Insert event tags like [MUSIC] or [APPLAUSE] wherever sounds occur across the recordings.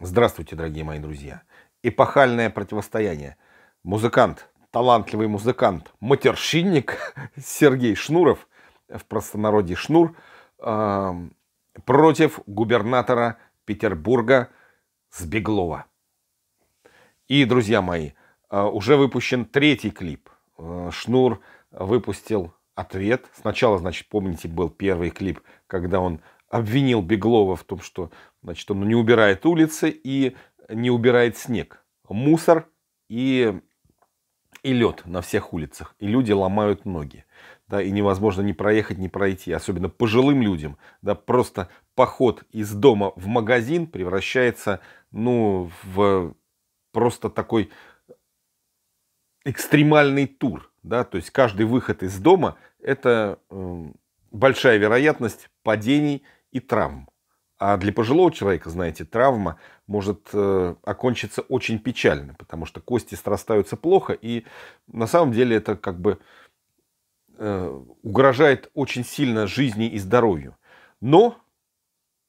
Здравствуйте, дорогие мои друзья. Эпохальное противостояние. Музыкант, талантливый музыкант, матершинник [LAUGHS] Сергей Шнуров, в простонародье Шнур, против губернатора Петербурга Сбеглова. И, друзья мои, а, уже выпущен третий клип. А, Шнур выпустил ответ. Сначала, значит, помните, был первый клип, когда он обвинил Беглова в том, что Значит, он не убирает улицы и не убирает снег, мусор и, и лед на всех улицах. И люди ломают ноги. Да, и невозможно ни проехать, ни пройти. Особенно пожилым людям. Да, просто поход из дома в магазин превращается ну, в просто такой экстремальный тур. Да? То есть каждый выход из дома – это эм, большая вероятность падений и травм. А для пожилого человека, знаете, травма может э, окончиться очень печально, потому что кости срастаются плохо, и на самом деле это как бы э, угрожает очень сильно жизни и здоровью. Но,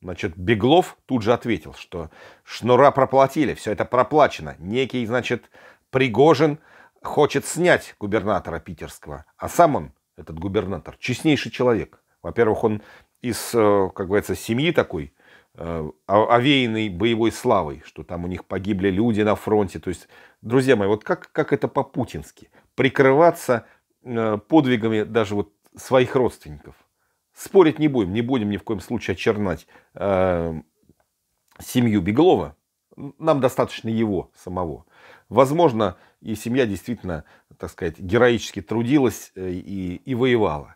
значит, Беглов тут же ответил, что шнура проплатили, все это проплачено. Некий, значит, Пригожин хочет снять губернатора питерского, а сам он, этот губернатор, честнейший человек. Во-первых, он из, э, как говорится, семьи такой, э, овеянной боевой славой, что там у них погибли люди на фронте. То есть, друзья мои, вот как, как это по-путински? Прикрываться э, подвигами даже вот своих родственников. Спорить не будем, не будем ни в коем случае очернать э, семью Беглова. Нам достаточно его самого. Возможно, и семья действительно, так сказать, героически трудилась и, и воевала.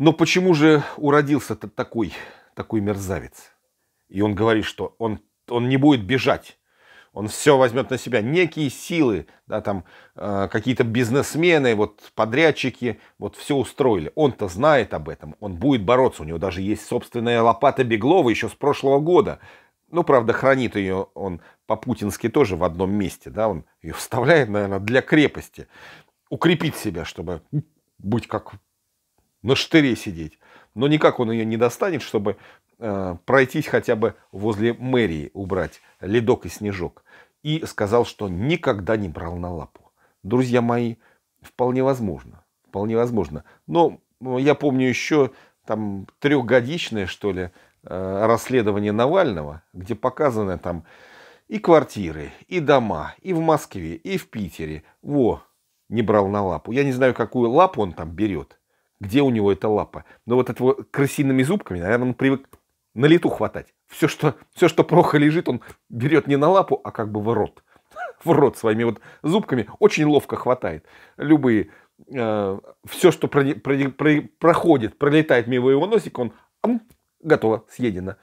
Но почему же уродился-то такой, такой мерзавец? И он говорит, что он, он не будет бежать. Он все возьмет на себя. Некие силы, да, там э, какие-то бизнесмены, вот подрядчики, вот все устроили. Он-то знает об этом, он будет бороться. У него даже есть собственная лопата Беглова еще с прошлого года. Ну, правда, хранит ее он по-путински тоже в одном месте, да, он ее вставляет, наверное, для крепости. Укрепить себя, чтобы быть как на штыре сидеть. Но никак он ее не достанет, чтобы э, пройтись хотя бы возле мэрии, убрать ледок и снежок. И сказал, что никогда не брал на лапу. Друзья мои, вполне возможно. Вполне возможно. Но я помню еще там трехгодичное, что ли, э, расследование Навального, где показаны там и квартиры, и дома, и в Москве, и в Питере. Во, не брал на лапу. Я не знаю, какую лапу он там берет где у него эта лапа. Но ну, вот этого крысиными зубками, наверное, он привык на лету хватать. Все, что, все, что плохо лежит, он берет не на лапу, а как бы в рот. [LAUGHS] В рот своими вот зубками очень ловко хватает. Любые, э, все, что про, про, про, проходит, пролетает мимо его носика, он ам, готово, съедено.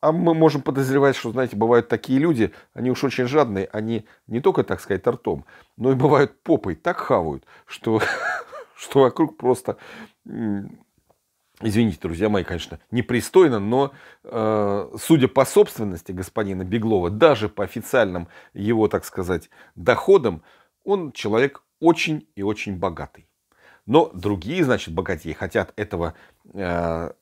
А мы можем подозревать, что, знаете, бывают такие люди, они уж очень жадные, они не только, так сказать, ртом, но и бывают попой так хавают, что [LAUGHS] что вокруг просто Извините, друзья мои, конечно, непристойно, но э, судя по собственности господина Беглова, даже по официальным его, так сказать, доходам, он человек очень и очень богатый. Но другие, значит, богатеи хотят этого э,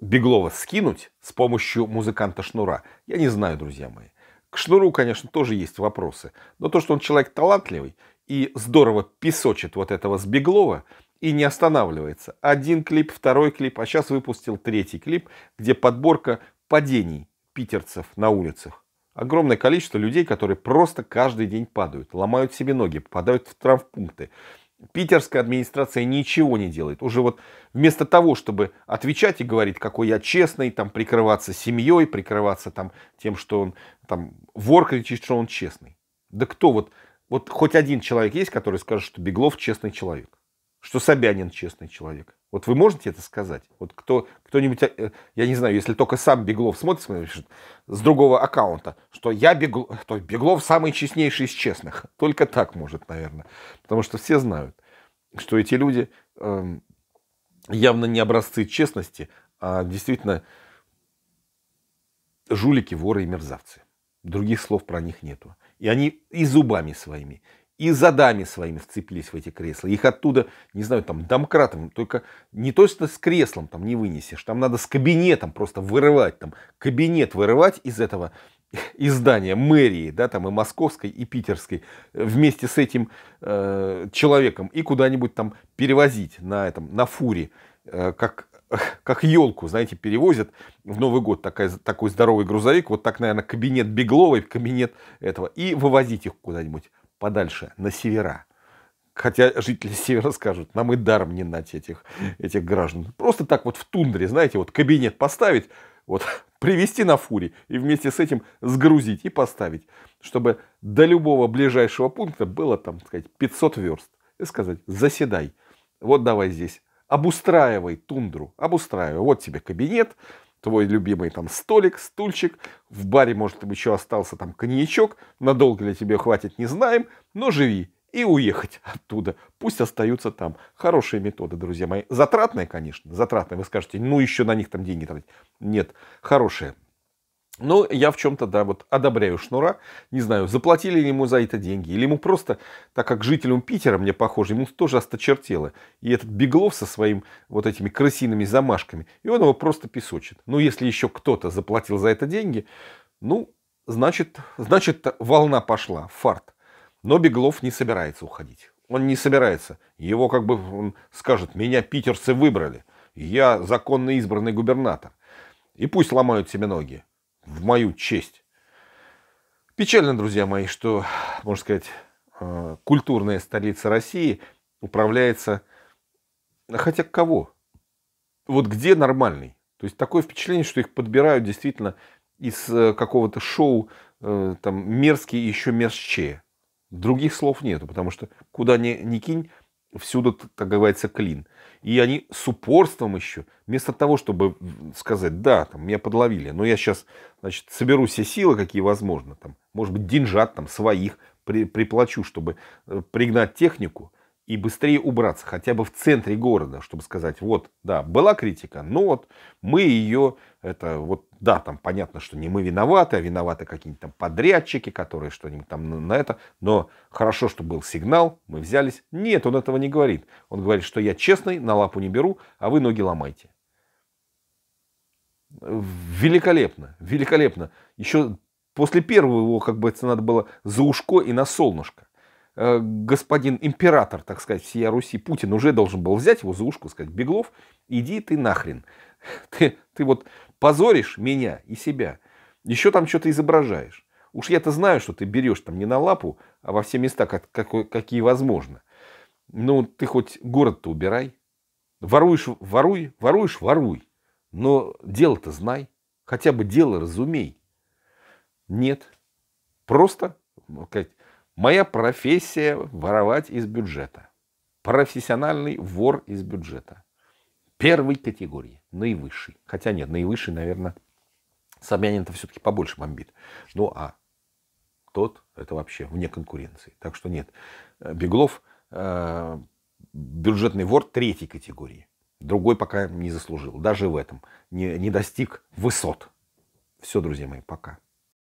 Беглова скинуть с помощью музыканта Шнура. Я не знаю, друзья мои. К Шнуру, конечно, тоже есть вопросы. Но то, что он человек талантливый и здорово песочит вот этого Сбеглова и не останавливается. Один клип, второй клип, а сейчас выпустил третий клип, где подборка падений питерцев на улицах. Огромное количество людей, которые просто каждый день падают, ломают себе ноги, попадают в травмпункты. Питерская администрация ничего не делает. Уже вот вместо того, чтобы отвечать и говорить, какой я честный, там прикрываться семьей, прикрываться там тем, что он там вор кричит, что он честный. Да кто вот вот хоть один человек есть, который скажет, что Беглов честный человек, что Собянин честный человек. Вот вы можете это сказать? Вот кто, кто-нибудь, э, я не знаю, если только сам Беглов смотрит, смотрит с другого аккаунта, что я Беглов, то Беглов самый честнейший из честных. [LAUGHS] Только так может, наверное. Потому что все знают, что эти люди эм, явно не образцы честности, а действительно жулики, воры и мерзавцы. Других слов про них нету. И они и зубами своими, и задами своими вцепились в эти кресла. Их оттуда, не знаю, там домкратом, только не то, что с креслом там не вынесешь. Там надо с кабинетом просто вырывать, там кабинет вырывать из этого [LAUGHS] издания мэрии, да, там и московской, и питерской, э, вместе с этим э, человеком и куда-нибудь там перевозить на этом, на фуре, э, как [LAUGHS] как елку, знаете, перевозят в Новый год такая, такой здоровый грузовик, вот так, наверное, кабинет Бегловой, кабинет этого, и вывозить их куда-нибудь подальше, на севера. Хотя жители [LAUGHS] севера скажут, нам и даром не нать этих, этих граждан. Просто так вот в тундре, знаете, вот кабинет поставить, вот [LAUGHS] привезти на фуре и вместе с этим сгрузить и поставить, чтобы до любого ближайшего пункта было, там, сказать, 500 верст. И сказать, заседай, вот давай здесь обустраивай тундру, обустраивай. Вот тебе кабинет, твой любимый там столик, стульчик, в баре, может, еще остался там коньячок, надолго ли тебе хватит, не знаем, но живи и уехать оттуда. Пусть остаются там. Хорошие методы, друзья мои. Затратные, конечно, затратные. Вы скажете, ну еще на них там деньги тратить. Нет, хорошие. Но ну, я в чем-то, да, вот одобряю Шнура. Не знаю, заплатили ли ему за это деньги. Или ему просто, так как жителям Питера, мне похоже, ему тоже осточертело. И этот Беглов со своим вот этими крысиными замашками. И он его просто песочит. Ну, если еще кто-то заплатил за это деньги, ну, значит, значит волна пошла, фарт. Но Беглов не собирается уходить. Он не собирается. Его как бы он скажет, меня питерцы выбрали. Я законно избранный губернатор. И пусть ломают себе ноги в мою честь. Печально, друзья мои, что, можно сказать, э, культурная столица России управляется, хотя кого? Вот где нормальный? То есть такое впечатление, что их подбирают действительно из э, какого-то шоу э, там мерзкие еще мерзче. Других слов нету, потому что куда ни, ни кинь, всюду, как говорится, клин. И они с упорством еще, вместо того, чтобы сказать, да, там, меня подловили, но я сейчас, значит, соберу все силы, какие возможно, там, может быть, деньжат там своих при, приплачу, чтобы э, пригнать технику, и быстрее убраться, хотя бы в центре города, чтобы сказать, вот, да, была критика, но вот мы ее, это вот, да, там понятно, что не мы виноваты, а виноваты какие-нибудь там подрядчики, которые что-нибудь там на это, но хорошо, что был сигнал, мы взялись. Нет, он этого не говорит. Он говорит, что я честный, на лапу не беру, а вы ноги ломайте. Великолепно, великолепно. Еще после первого его, как бы, это надо было за ушко и на солнышко. Э, господин император, так сказать, всея Руси, Путин уже должен был взять его за ушку, сказать, Беглов, иди ты нахрен. [LAUGHS] Ты, ты вот позоришь меня и себя. Еще там что-то изображаешь. Уж я-то знаю, что ты берешь там не на лапу, а во все места, как, как, какие возможно. Ну, ты хоть город-то убирай. Воруешь, воруй, воруешь, воруй. Но дело-то знай. Хотя бы дело разумей. Нет. Просто сказать, ну, Моя профессия – воровать из бюджета. Профессиональный вор из бюджета. Первой категории, наивысший. Хотя нет, наивысший, наверное, Собянин-то все-таки побольше бомбит. Ну, а тот – это вообще вне конкуренции. Так что нет, э, Беглов э, бюджетный вор третьей категории. Другой пока не заслужил. Даже в этом не, не достиг высот. Все, друзья мои, пока.